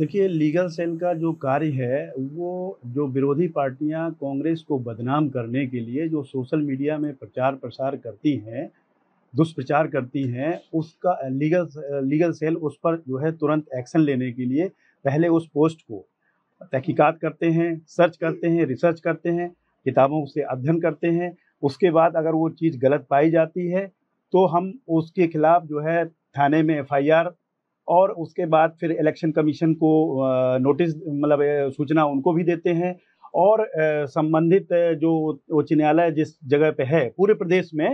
देखिए legal cell का जो कार्य है वो जो विरोधी पार्टियां कांग्रेस को बदनाम करने के लिए जो सोशल मीडिया में प्रचार प्रसार करती हैं दुष्प्रचार करती हैं उसका लीगल लीगल सेल उस पर जो है तुरंत एक्शन लेने के लिए पहले उस पोस्ट को तहकीकात करते हैं सर्च करते हैं रिसर्च करते हैं किताबों से अध्ययन करते हैं उसके बाद अगर वो चीज़ गलत पाई जाती है तो हम उसके खिलाफ जो है थाने में एफआईआर और उसके बाद फिर इलेक्शन कमीशन को नोटिस मतलब सूचना उनको भी देते हैं और संबंधित जो उच्च न्यायालय जिस जगह पे है पूरे प्रदेश में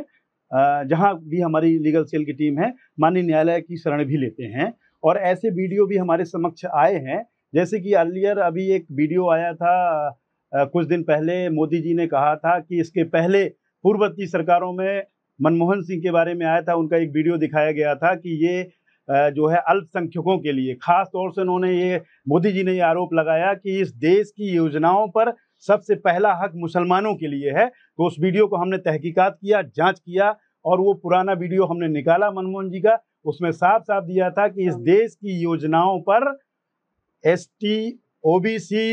जहाँ भी हमारी लीगल सेल की टीम है माननीय न्यायालय की शरण भी लेते हैं और ऐसे वीडियो भी हमारे समक्ष आए हैं जैसे कि अर्लियर अभी एक वीडियो आया था कुछ दिन पहले मोदी जी ने कहा था कि इसके पहले पूर्ववर्ती सरकारों में मनमोहन सिंह के बारे में आया था उनका एक वीडियो दिखाया गया था कि ये जो है अल्पसंख्यकों के लिए खास तौर से उन्होंने ये मोदी जी ने ये आरोप लगाया कि इस देश की योजनाओं पर सबसे पहला हक मुसलमानों के लिए है तो उस वीडियो को हमने तहकीकात किया जांच किया और वो पुराना वीडियो हमने निकाला मनमोहन जी का उसमें साफ साफ दिया था कि इस देश की योजनाओं पर S T O B C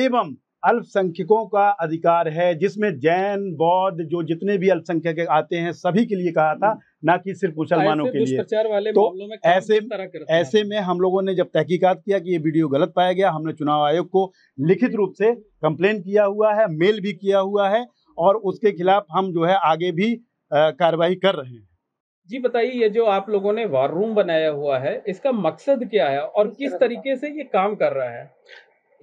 एवं अल्पसंख्यकों का अधिकार है जिसमें जैन बौद्ध जो जितने भी अल्पसंख्यक आते हैं सभी के लिए कहा था ना कि सिर्फ मुसलमानों के लिए वाले तो में ऐसे ऐसे में हम लोगों ने जब तहकीकात किया कि ये वीडियो गलत पाया गया हमने चुनाव आयोग को लिखित रूप से कंप्लेन किया हुआ है मेल भी किया हुआ है और उसके खिलाफ हम जो है आगे भी कार्रवाई कर रहे हैं जी बताइए ये जो आप लोगों ने वार रूम बनाया हुआ है इसका मकसद क्या है और किस तरीके से ये काम कर रहा है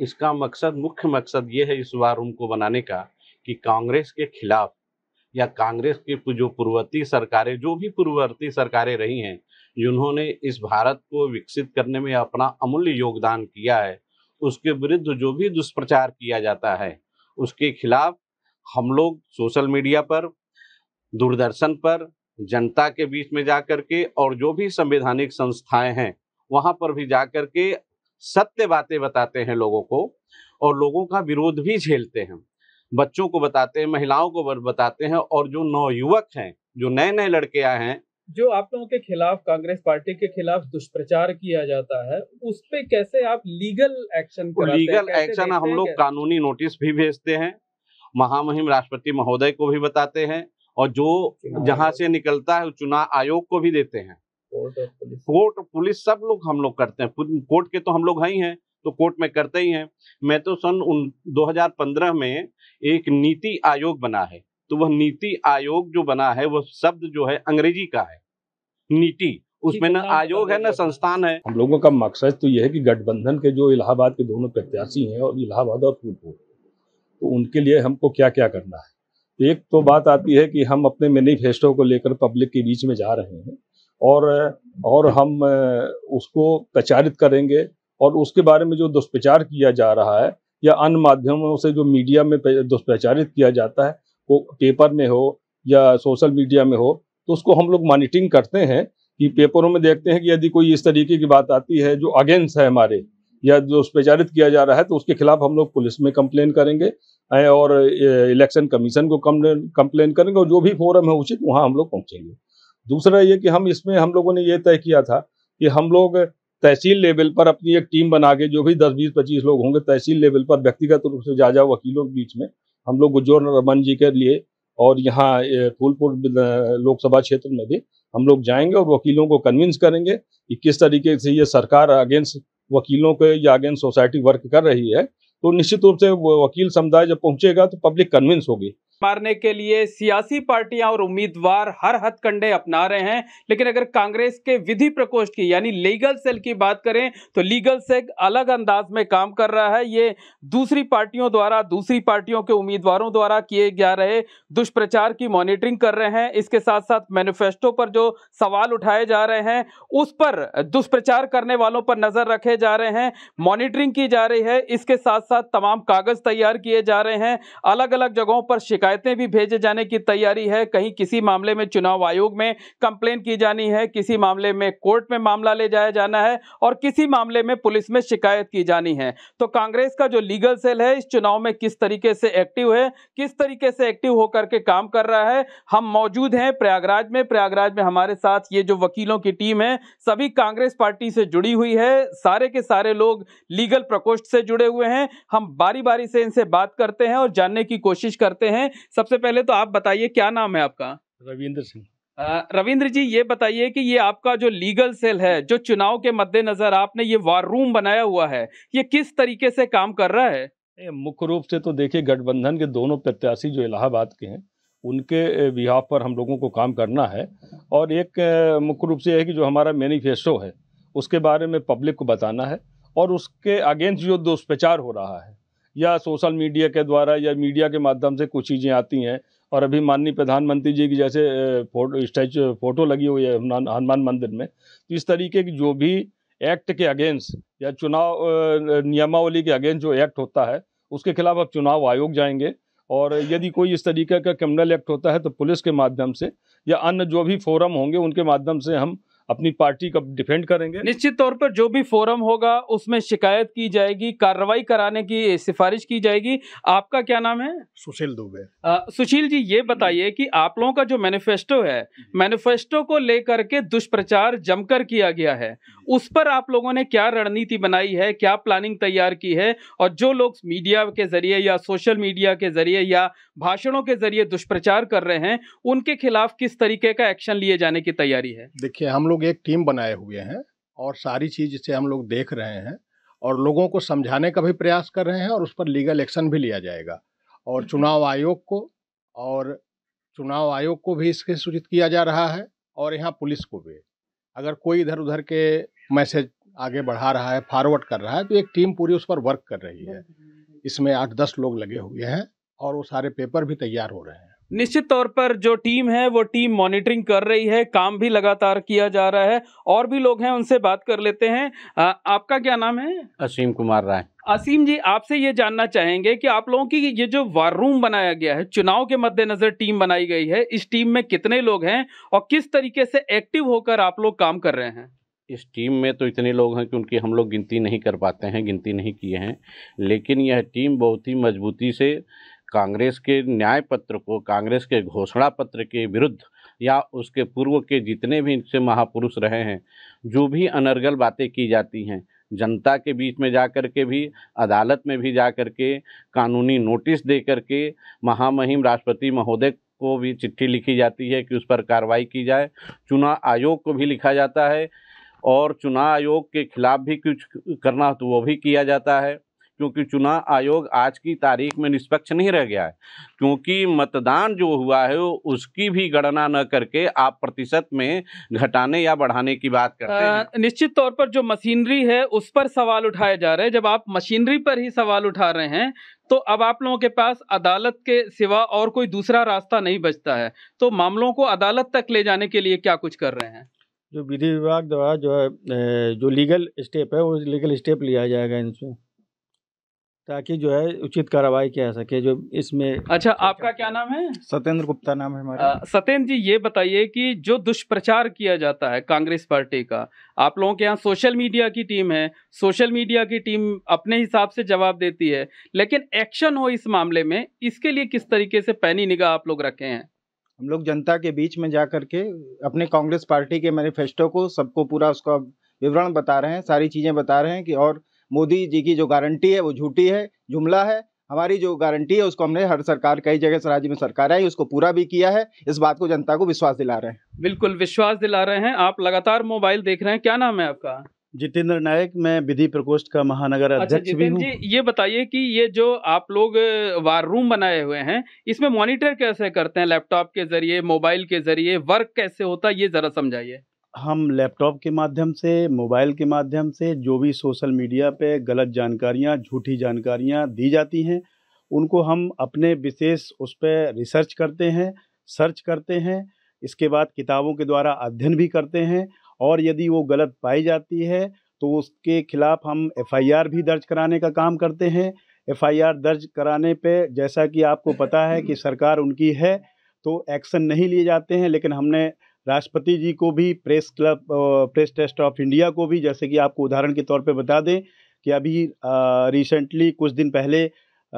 इसका मकसद मुख्य मकसद ये है इस वार रूम को बनाने का कि कांग्रेस के खिलाफ या कांग्रेस की जो पूर्ववर्ती सरकारें जो भी पूर्ववर्ती सरकारें रही हैं जिन्होंने इस भारत को विकसित करने में अपना अमूल्य योगदान किया है उसके विरुद्ध जो भी दुष्प्रचार किया जाता है उसके खिलाफ हम लोग सोशल मीडिया पर दूरदर्शन पर जनता के बीच में जा कर के और जो भी संवैधानिक संस्थाएं हैं वहां पर भी जा कर के सत्य बातें बताते हैं लोगों को और लोगों का विरोध भी झेलते हैं बच्चों को बताते हैं महिलाओं को बताते हैं और जो नवयुवक हैं जो नए नए लड़के आए हैं जो आप लोगों के खिलाफ कांग्रेस पार्टी के खिलाफ दुष्प्रचार किया जाता है उस पर कैसे आप लीगल एक्शन लीगल एक्शन हम लोग कानूनी नोटिस भी भेजते हैं महामहिम राष्ट्रपति महोदय को भी बताते हैं और जो जहां से निकलता है चुनाव आयोग को भी देते हैं कोर्ट पुलिस सब लोग हम लोग करते हैं कोर्ट के तो हम लोग ही हैं तो कोर्ट में करते ही हैं मैं तो सन उन 2015 में एक नीति आयोग बना है तो वह नीति आयोग जो बना है वह शब्द जो है अंग्रेजी का है नीति उसमें ना आयोग है ना संस्थान है हम लोगों का मकसद तो यह है कि गठबंधन के जो इलाहाबाद के दोनों प्रत्याशी हैं और इलाहाबाद और फूलपुर तो उनके लिए हमको क्या क्या करना है एक तो बात आती है कि हम अपने मैनिफेस्टो को लेकर पब्लिक के बीच में जा रहे हैं और और हम उसको प्रचारित करेंगे और उसके बारे में जो दुष्प्रचार किया जा रहा है या अन्य माध्यमों से जो मीडिया में दुष्प्रचारित किया जाता है वो पेपर में हो या सोशल मीडिया में हो तो उसको हम लोग मॉनिटरिंग करते हैं कि पेपरों में देखते हैं कि यदि कोई इस तरीके की बात आती है जो अगेंस्ट है हमारे या जो दुष्प्रचारित किया जा रहा है तो उसके खिलाफ हम लोग पुलिस में कंप्लेन करेंगे और इलेक्शन कमीशन को कंप्लेन करेंगे और जो भी फोरम है उचित वहाँ हम लोग पहुँचेंगे दूसरा ये कि हम इसमें हम लोगों ने ये तय किया था कि हम लोग तहसील लेवल पर अपनी एक टीम बना के जो भी दस बीस पच्चीस लोग होंगे तहसील लेवल पर व्यक्तिगत रूप से जा जाओ वकीलों के बीच में हम लोग गुजोर रमन जी के लिए और यहाँ फूलपुर लोकसभा क्षेत्र में भी हम लोग जाएंगे और वकीलों को कन्विंस करेंगे कि किस तरीके से ये सरकार अगेंस्ट वकीलों के या अगेंस्ट सोसाइटी वर्क कर रही है तो निश्चित रूप से वकील समुदाय जब पहुंचेगा तो पब्लिक कन्विंस होगी मारने के लिए सियासी पार्टियां और उम्मीदवार हर हथकंडे अपना रहे हैं लेकिन अगर कांग्रेस के विधि प्रकोष्ठ की यानी लीगल सेल की बात करें तो लीगल सेल अलग अंदाज में काम कर रहा है ये दूसरी पार्टियों द्वारा दूसरी पार्टियों के उम्मीदवारों द्वारा किए जा रहे दुष्प्रचार की मॉनिटरिंग कर रहे हैं इसके साथ साथ मैनिफेस्टो पर जो सवाल उठाए जा रहे हैं उस पर दुष्प्रचार करने वालों पर नजर रखे जा रहे हैं मॉनिटरिंग की जा रही है इसके साथ साथ तमाम कागज तैयार किए जा रहे हैं अलग अलग जगहों पर शिकायत शिकायतें भी भेजे जाने की तैयारी है कहीं किसी मामले में चुनाव आयोग में कंप्लेन की जानी है किसी मामले में कोर्ट में मामला ले जाया जाना है और किसी मामले में पुलिस में शिकायत की जानी है तो कांग्रेस का जो लीगल सेल है इस चुनाव में किस तरीके से एक्टिव है किस तरीके से एक्टिव होकर के काम कर रहा है हम मौजूद हैं प्रयागराज में प्रयागराज में हमारे साथ ये जो वकीलों की टीम है सभी कांग्रेस पार्टी से जुड़ी हुई है सारे के सारे लोग लीगल प्रकोष्ठ से जुड़े हुए हैं हम बारी बारी से इनसे बात करते हैं और जानने की कोशिश करते हैं सबसे पहले तो आप बताइए क्या नाम है आपका रविंद्र सिंह रविंद्र जी ये बताइए कि ये आपका जो लीगल सेल है जो चुनाव के मद्देनजर आपने ये वार रूम बनाया हुआ है ये किस तरीके से काम कर रहा है मुख्य रूप से तो देखिए गठबंधन के दोनों प्रत्याशी जो इलाहाबाद के हैं उनके विवाह पर हम लोगों को काम करना है और एक मुख्य रूप से यह है कि जो हमारा मैनिफेस्टो है उसके बारे में पब्लिक को बताना है और उसके अगेंस्ट जो दुष्प्रचार हो रहा है या सोशल मीडिया के द्वारा या मीडिया के माध्यम से कुछ चीज़ें आती हैं और अभी माननीय प्रधानमंत्री जी की जैसे फोटो स्टैचू फोटो लगी हुई है हनुमान हनुमान मंदिर में तो इस तरीके की जो भी एक्ट के अगेंस्ट या चुनाव नियमावली के अगेंस्ट जो एक्ट होता है उसके खिलाफ अब चुनाव आयोग जाएंगे और यदि कोई इस तरीके का क्रिमिनल एक्ट होता है तो पुलिस के माध्यम से या अन्य जो भी फोरम होंगे उनके माध्यम से हम अपनी पार्टी का डिफेंड करेंगे निश्चित तौर पर जो भी फोरम होगा उसमें शिकायत की जाएगी कार्रवाई कराने की सिफारिश की जाएगी आपका क्या नाम है सुशील दुबे आ, सुशील जी ये बताइए कि आप लोगों का जो मैनिफेस्टो है मैनिफेस्टो को लेकर के दुष्प्रचार जमकर किया गया है उस पर आप लोगों ने क्या रणनीति बनाई है क्या प्लानिंग तैयार की है और जो लोग मीडिया के जरिए या सोशल मीडिया के जरिए या भाषणों के जरिए दुष्प्रचार कर रहे हैं उनके खिलाफ किस तरीके का एक्शन लिए जाने की तैयारी है देखिए हम लोग लोग एक टीम बनाए हुए हैं और सारी चीज़ इसे हम लोग देख रहे हैं और लोगों को समझाने का भी प्रयास कर रहे हैं और उस पर लीगल एक्शन भी लिया जाएगा और चुनाव आयोग को और चुनाव आयोग को भी इसके सूचित किया जा रहा है और यहाँ पुलिस को भी अगर कोई इधर उधर के मैसेज आगे बढ़ा रहा है फॉरवर्ड कर रहा है तो एक टीम पूरी उस पर वर्क कर रही है इसमें आठ दस लोग लगे हुए हैं और वो सारे पेपर भी तैयार हो रहे हैं निश्चित तौर पर जो टीम है वो टीम मॉनिटरिंग कर रही है काम भी लगातार किया जा रहा है और भी लोग हैं उनसे बात कर लेते हैं आ, आपका क्या नाम है असीम कुमार राय असीम जी आपसे ये जानना चाहेंगे कि आप लोगों की ये जो वार रूम बनाया गया है चुनाव के मद्देनजर टीम बनाई गई है इस टीम में कितने लोग हैं और किस तरीके से एक्टिव होकर आप लोग काम कर रहे हैं इस टीम में तो इतने लोग हैं कि उनकी हम लोग गिनती नहीं कर पाते हैं गिनती नहीं किए हैं लेकिन यह टीम बहुत ही मजबूती से कांग्रेस के न्याय पत्र को कांग्रेस के घोषणा पत्र के विरुद्ध या उसके पूर्व के जितने भी इनसे महापुरुष रहे हैं जो भी अनर्गल बातें की जाती हैं जनता के बीच में जा कर के भी अदालत में भी जा कर के कानूनी नोटिस दे कर के महामहिम राष्ट्रपति महोदय को भी चिट्ठी लिखी जाती है कि उस पर कार्रवाई की जाए चुनाव आयोग को भी लिखा जाता है और चुनाव आयोग के खिलाफ भी कुछ करना तो वो भी किया जाता है क्योंकि चुनाव आयोग आज की तारीख में निष्पक्ष नहीं रह गया है क्योंकि मतदान जो हुआ है उसकी भी गणना न करके आप प्रतिशत में घटाने या बढ़ाने की बात करते हैं निश्चित तौर पर जो मशीनरी है उस पर सवाल उठाए जा रहे हैं जब आप मशीनरी पर ही सवाल उठा रहे हैं तो अब आप लोगों के पास अदालत के सिवा और कोई दूसरा रास्ता नहीं बचता है तो मामलों को अदालत तक ले जाने के लिए क्या कुछ कर रहे हैं जो विधि विभाग द्वारा जो है जो लीगल स्टेप है वो लीगल स्टेप लिया जाएगा इनसे ताकि जो है उचित कार्रवाई किया सके जो इसमें अच्छा आपका क्या नाम है सत्येंद्र गुप्ता नाम है हमारा सत्येंद्र जी ये बताइए कि जो दुष्प्रचार किया जाता है कांग्रेस पार्टी का आप लोगों के यहाँ सोशल मीडिया की टीम है सोशल मीडिया की टीम अपने हिसाब से जवाब देती है लेकिन एक्शन हो इस मामले में इसके लिए किस तरीके से पैनी निगाह आप लोग रखे हैं हम लोग जनता के बीच में जा करके अपने कांग्रेस पार्टी के मैनिफेस्टो को सबको पूरा उसका विवरण बता रहे हैं सारी चीज़ें बता रहे हैं कि और मोदी जी की जो गारंटी है वो झूठी है जुमला है हमारी जो गारंटी है उसको हमने हर सरकार कई जगह से राज्य में सरकार आई उसको पूरा भी किया है इस बात को जनता को विश्वास दिला रहे हैं बिल्कुल विश्वास दिला रहे हैं आप लगातार मोबाइल देख रहे हैं क्या नाम है आपका जितेंद्र नायक मैं विधि प्रकोष्ठ का महानगर अच्छा, अध्यक्ष अच्छा, भी जी ये बताइए कि ये जो आप लोग वार रूम बनाए हुए हैं इसमें मॉनिटर कैसे करते हैं लैपटॉप के जरिए मोबाइल के जरिए वर्क कैसे होता है ये जरा समझाइए हम लैपटॉप के माध्यम से मोबाइल के माध्यम से जो भी सोशल मीडिया पे गलत जानकारियाँ झूठी जानकारियाँ दी जाती हैं उनको हम अपने विशेष उस पर रिसर्च करते हैं सर्च करते हैं इसके बाद किताबों के द्वारा अध्ययन भी करते हैं और यदि वो गलत पाई जाती है तो उसके खिलाफ हम एफआईआर भी दर्ज कराने का काम करते हैं एफआईआर दर्ज कराने पे जैसा कि आपको पता है कि सरकार उनकी है तो एक्शन नहीं लिए जाते हैं लेकिन हमने राष्ट्रपति जी को भी press club press trust of India को भी जैसे कि आपको उदाहरण के तौर पे बता दें कि अभी रिसेंटली कुछ दिन पहले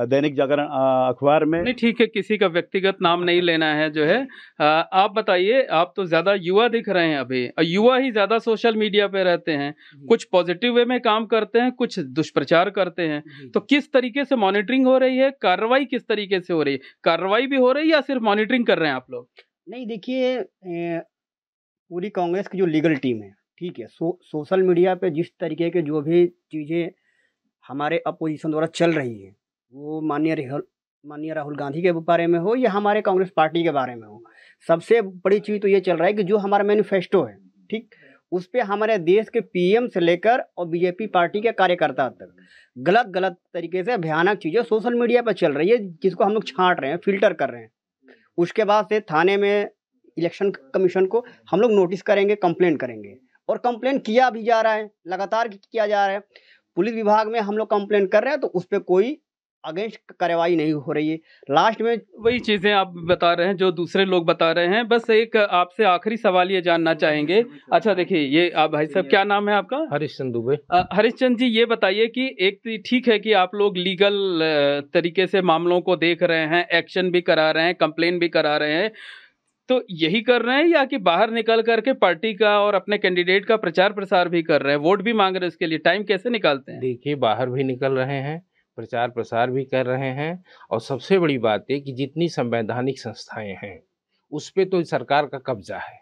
दैनिक जागरण अखबार में नहीं ठीक है किसी का व्यक्तिगत नाम नहीं अच्छा। लेना है जो है आ, आप बताइए आप तो ज्यादा युवा दिख रहे हैं अभी युवा ही ज्यादा सोशल मीडिया पे रहते हैं कुछ पॉजिटिव वे में काम करते हैं कुछ दुष्प्रचार करते हैं तो किस तरीके से मॉनिटरिंग हो रही है कार्रवाई किस तरीके से हो रही है कार्रवाई भी हो रही है या सिर्फ मॉनिटरिंग कर रहे हैं आप लोग नहीं देखिए पूरी कांग्रेस की जो लीगल टीम है ठीक है सो सोशल मीडिया पे जिस तरीके के जो भी चीज़ें हमारे अपोजिशन द्वारा चल रही हैं वो माननीय माननीय राहुल गांधी के बारे में हो या हमारे कांग्रेस पार्टी के बारे में हो सबसे बड़ी चीज़ तो ये चल रहा है कि जो हमारा मैनिफेस्टो है ठीक उस पर हमारे देश के पीएम से लेकर और बीजेपी पार्टी के कार्यकर्ता तक गलत गलत तरीके से भयानक चीज़ें सोशल मीडिया पर चल रही है जिसको हम लोग छाँट रहे हैं फिल्टर कर रहे हैं उसके बाद से थाने में इलेक्शन कमीशन को हम लोग नोटिस करेंगे कंप्लेन करेंगे और कंप्लेन किया भी जा रहा है लगातार किया जा रहा है पुलिस विभाग में हम लोग कंप्लेन कर रहे हैं तो उस पर कोई अगेंस्ट कार्रवाई नहीं हो रही है लास्ट में वही चीज़ें आप बता रहे हैं जो दूसरे लोग बता रहे हैं बस एक आपसे आखिरी सवाल ये जानना चाहेंगे अच्छा देखिए ये आप भाई साहब क्या नाम है आपका हरिश्चंद दुबे हरिश्चंद जी ये बताइए कि एक तो ठीक है कि आप लोग लीगल तरीके से मामलों को देख रहे हैं एक्शन भी करा रहे हैं कंप्लेन भी करा रहे हैं तो यही कर रहे हैं या कि बाहर निकल करके पार्टी का और अपने कैंडिडेट का प्रचार प्रसार भी कर रहे हैं वोट भी मांग रहे हैं उसके लिए टाइम कैसे निकालते हैं देखिए बाहर भी निकल रहे हैं प्रचार प्रसार भी कर रहे हैं और सबसे बड़ी बात है कि जितनी संवैधानिक संस्थाएं हैं उस पर तो सरकार का कब्जा है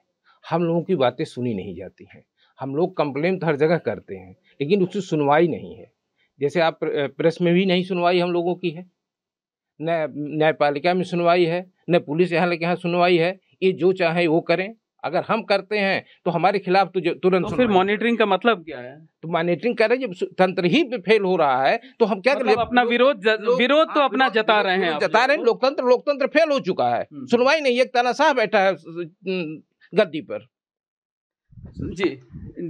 हम लोगों की बातें सुनी नहीं जाती हैं हम लोग कंप्लेन तो हर जगह करते हैं लेकिन उसकी सुनवाई नहीं है जैसे आप प्रेस में भी नहीं सुनवाई हम लोगों की है न न्यायपालिका में सुनवाई है न पुलिस यहाँ लेके यहाँ सुनवाई है ये जो चाहे वो करें अगर हम करते हैं तो हमारे खिलाफ तो तुरंत तो फिर मॉनिटरिंग का मतलब क्या है तो मॉनिटरिंग कर रहे जब तंत्र ही फेल हो रहा है तो हम क्या मतलब अपना विरोध विरोध तो हाँ, अपना जता रहे हैं जता रहे हैं लोकतंत्र लोकतंत्र फेल हो चुका है हम्म। सुनवाई नहीं एक साहब बैठा है गद्दी पर जी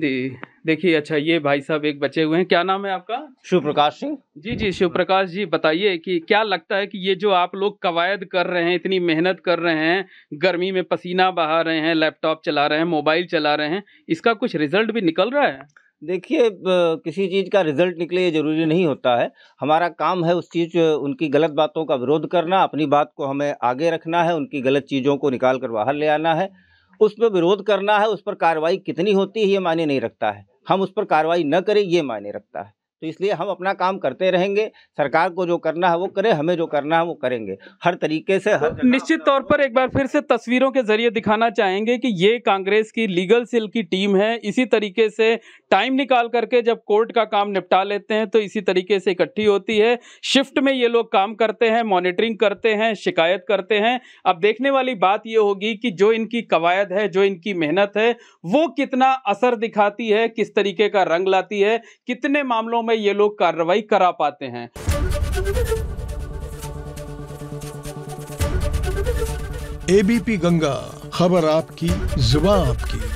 जी देखिए अच्छा ये भाई साहब एक बचे हुए हैं क्या नाम है आपका शिव प्रकाश सिंह जी जी शिव प्रकाश जी बताइए कि क्या लगता है कि ये जो आप लोग कवायद कर रहे हैं इतनी मेहनत कर रहे हैं गर्मी में पसीना बहा रहे हैं लैपटॉप चला रहे हैं मोबाइल चला रहे हैं इसका कुछ रिजल्ट भी निकल रहा है देखिए किसी चीज़ का रिजल्ट निकले ये ज़रूरी नहीं होता है हमारा काम है उस चीज़ उनकी गलत बातों का विरोध करना अपनी बात को हमें आगे रखना है उनकी गलत चीज़ों को निकाल कर बाहर ले आना है उस पर विरोध करना है उस पर कार्रवाई कितनी होती है ये मायने नहीं रखता है हम उस पर कार्रवाई न करें ये मायने रखता है तो इसलिए हम अपना काम करते रहेंगे सरकार को जो करना है वो करे हमें जो करना है वो करेंगे हर तरीके से हर निश्चित तौर पर एक बार फिर से तस्वीरों के जरिए दिखाना चाहेंगे कि ये कांग्रेस की लीगल सेल की टीम है इसी तरीके से टाइम निकाल करके जब कोर्ट का काम निपटा लेते हैं तो इसी तरीके से इकट्ठी होती है शिफ्ट में ये लोग काम करते हैं मॉनिटरिंग करते हैं शिकायत करते हैं अब देखने वाली बात ये होगी कि जो इनकी कवायद है जो इनकी मेहनत है वो कितना असर दिखाती है किस तरीके का रंग लाती है कितने मामलों में में ये लोग कार्रवाई करा पाते हैं एबीपी गंगा खबर आपकी जुबा आपकी